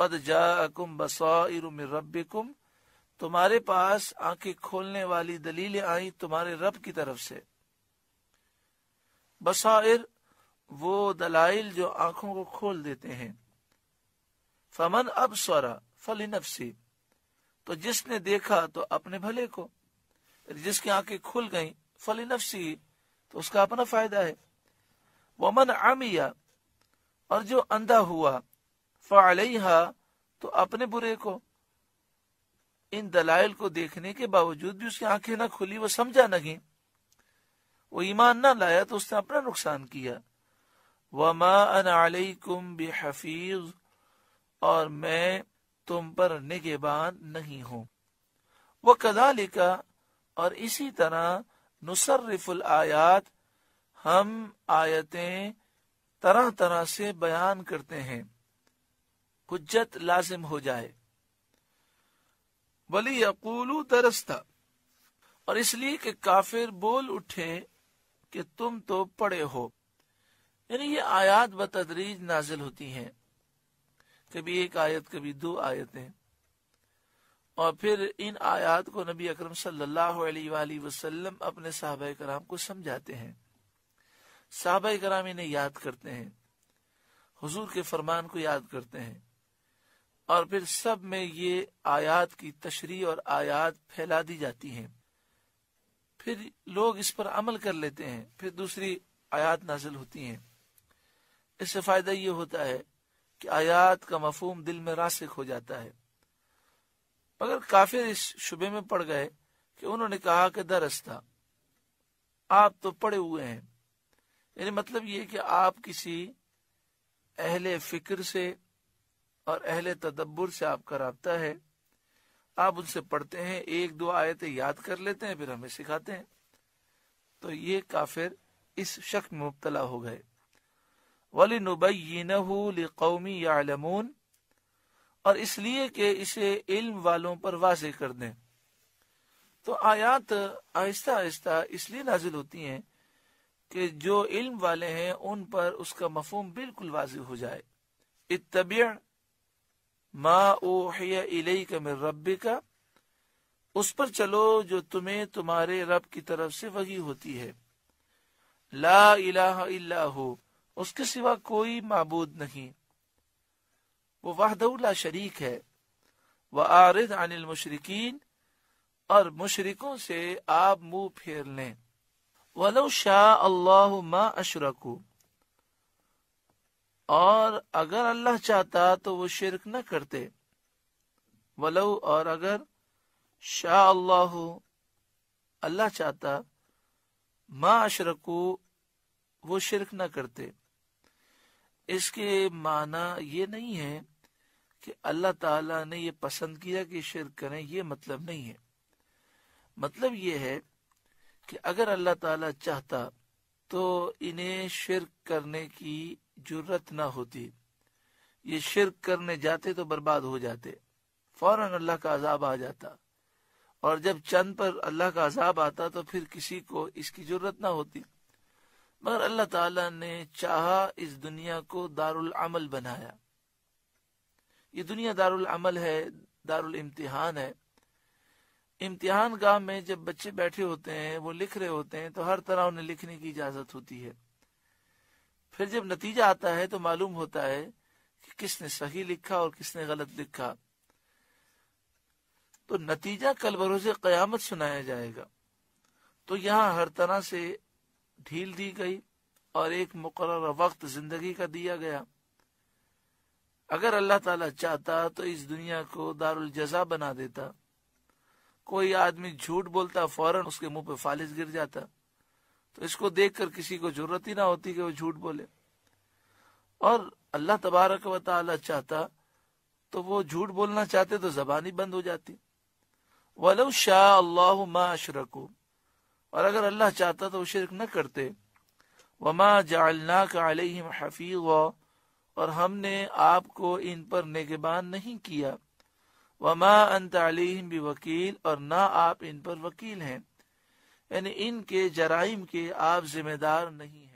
कद जाकुम बसाइरुम रब्बिकुम तुम्हारे पास आंखें खोलने वाली दलीलें आई तुम्हारे रब की तरफ से बसाइर वो दलाइल जो आंखों को खोल देते हैं फमन अब स्वरा फली नफसी तो जिसने देखा तो अपने भले को जिसकी आंखें खुल गईं फली नफसी तो उसका अपना फायदा है वमन आमिया और जो अंधा हुआ फ़लहा तो अपने बुरे को इन दलाइल को देखने के बावजूद भी उसकी आंखें ना खुली वो समझा नहीं वो ईमान ना लाया तो उसने अपना नुकसान किया वमाकुम बेहफीज और मैं तुम पर निगेबान नहीं हूं वह लिखा और इसी तरह नुसरफुल आयात हम आयतें तरह तरह से बयान करते हैं हजत लाजिम हो जाए बली यकूलू दरस्ता और इसलिए कि काफिर बोल उठे कि तुम तो पड़े हो यानी ये आयात बतदरीज नाजिल होती हैं कभी एक आयत कभी दो आयतें और फिर इन आयात को नबी अकरम सल्लल्लाहु अलैहि वसल्लम अपने साहब कराम को समझाते हैं साहब कराम इन्हें याद करते हैं हुजूर के फरमान को याद करते हैं और फिर सब में ये आयात की तशरी और आयात फैला दी जाती हैं फिर लोग इस पर अमल कर लेते हैं फिर दूसरी आयात नाजिल होती हैं इससे फायदा ये होता है कि आयात का मफहम दिल में रासिक हो जाता है मगर काफिर इस शुबे में पड़ गए कि उन्होंने कहा कि दरअसता आप तो पड़े हुए हैं यानी मतलब ये कि आप किसी अहले फिक्र से और अहले तदब्बर से आपका रबता है आप उनसे पढ़ते हैं एक दो आयतें याद कर लेते हैं फिर हमें सिखाते हैं तो ये काफिर इस शक में मुबतला हो गए वली नुबैन कौमी यालमून और इसलिए कि इसे इल्म वालों पर वाजे कर दें तो आयात आहिस्ता आहिस्ता इसलिए नाजिल होती हैं कि जो इल्म वाले हैं उन पर उसका मफहम बिल्कुल वाज हो जाए इतबियण मा ओहिया इलेक मिर का उस पर चलो जो तुम्हें तुम्हारे रब की तरफ से वही होती है ला इलाह हो उसके सिवा कोई मबूद नहीं वो वाहदउल्ला शरीक है वह आरिद अनिल मुशरकिन और मुशरकों से आप मुंह फेर लें वलो शाह अल्लाह मा अशरकू और अगर अल्लाह चाहता तो वो शिरक न करते वलऊ और अगर शाह अल्लाह अल्लाह चाहता मा अशरकू वो शिरक न करते इसके माना ये नहीं है कि अल्लाह ताला ने ये पसंद किया कि शिरक करें ये मतलब नहीं है मतलब ये है कि अगर अल्लाह ताला चाहता तो इन्हें शिरक करने की जरूरत ना होती ये शिरक करने जाते तो बर्बाद हो जाते फौरन अल्लाह का अजाब आ जाता और जब चंद पर अल्लाह का अजाब आता तो फिर किसी को इसकी जरूरत ना होती मगर अल्लाह ताला ने चाहा इस दुनिया को दारुल अमल बनाया ये दुनिया दारुल अमल है दारुल इम्तिहान है इम्तिहान गांव में जब बच्चे बैठे होते हैं वो लिख रहे होते हैं तो हर तरह उन्हें लिखने की इजाजत होती है फिर जब नतीजा आता है तो मालूम होता है कि किसने सही लिखा और किसने गलत लिखा तो नतीजा कल बरोज कयामत सुनाया जाएगा तो यहाँ हर तरह से ढील दी गई और एक मुकर वक्त जिंदगी का दिया गया अगर अल्लाह ताला चाहता तो इस दुनिया को दारुल जजा बना देता कोई आदमी झूठ बोलता फौरन उसके मुंह पे फालिश गिर जाता तो इसको देखकर किसी को जरूरत ही ना होती कि वो झूठ बोले और अल्लाह तबारक व चाहता तो वो झूठ बोलना चाहते तो जबानी बंद हो जाती वलो शाह अल्लाह और अगर अल्लाह चाहता तो वो शिरक न करते वमा जालना का अलहिम और हमने आपको इन पर निगबान नहीं किया वमा अंत अलहिम भी वकील और ना आप इन पर वकील हैं यानी इनके जराइम के आप जिम्मेदार नहीं